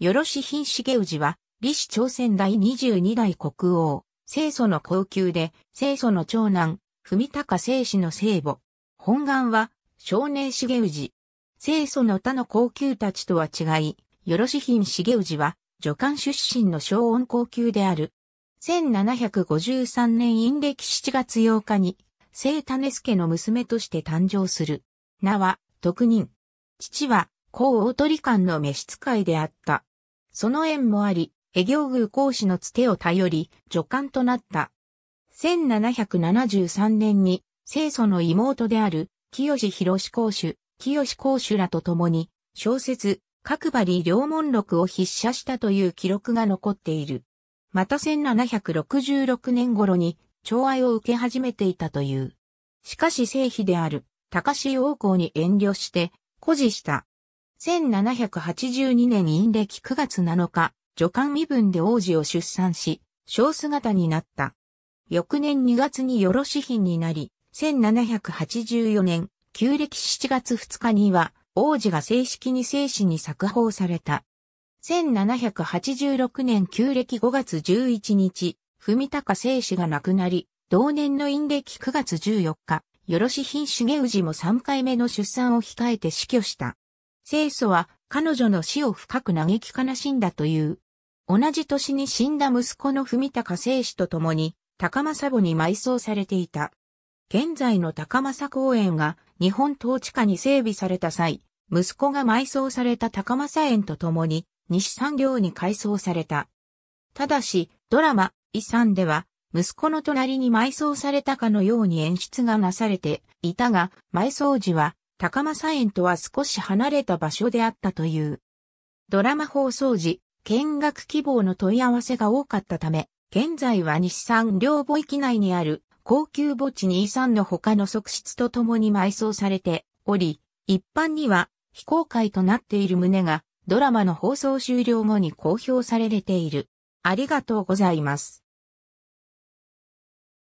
よろし品重氏は、李氏朝鮮第22代国王、清祖の高級で、清祖の長男、文高清氏の聖母。本願は、少年重氏。清祖の他の高級たちとは違い、よろし品重氏は、助官出身の小恩高級である。1753年陰暦7月8日に、聖種助の娘として誕生する。名は、特任。父は、高大鳥館の召使いであった。その縁もあり、営業宮講師のつてを頼り、助官となった。1773年に、清楚の妹である、清志博公主、清志公主らと共に、小説、各張両門録を筆写したという記録が残っている。また1766年頃に、寵愛を受け始めていたという。しかし正妃である、高志王公に遠慮して、誇示した1782年陰歴9月7日、女官身分で王子を出産し、小姿になった。翌年2月によろし品になり、1784年、旧暦7月2日には、王子が正式に正史に作法された。1786年旧暦5月11日、文高正史が亡くなり、同年の陰暦9月14日、よろし品重氏も3回目の出産を控えて死去した。清楚は彼女の死を深く嘆き悲しんだという。同じ年に死んだ息子の文高清氏と共に高政墓に埋葬されていた。現在の高政公園が日本統治下に整備された際、息子が埋葬された高政園と共に西産業に改装された。ただし、ドラマ、遺産では、息子の隣に埋葬されたかのように演出がなされていたが、埋葬時は高政園とは少し離れた場所であったという。ドラマ放送時、見学希望の問い合わせが多かったため、現在は日産両母域内にある高級墓地23の他の側室と共に埋葬されており、一般には非公開となっている旨がドラマの放送終了後に公表されている。ありがとうございます。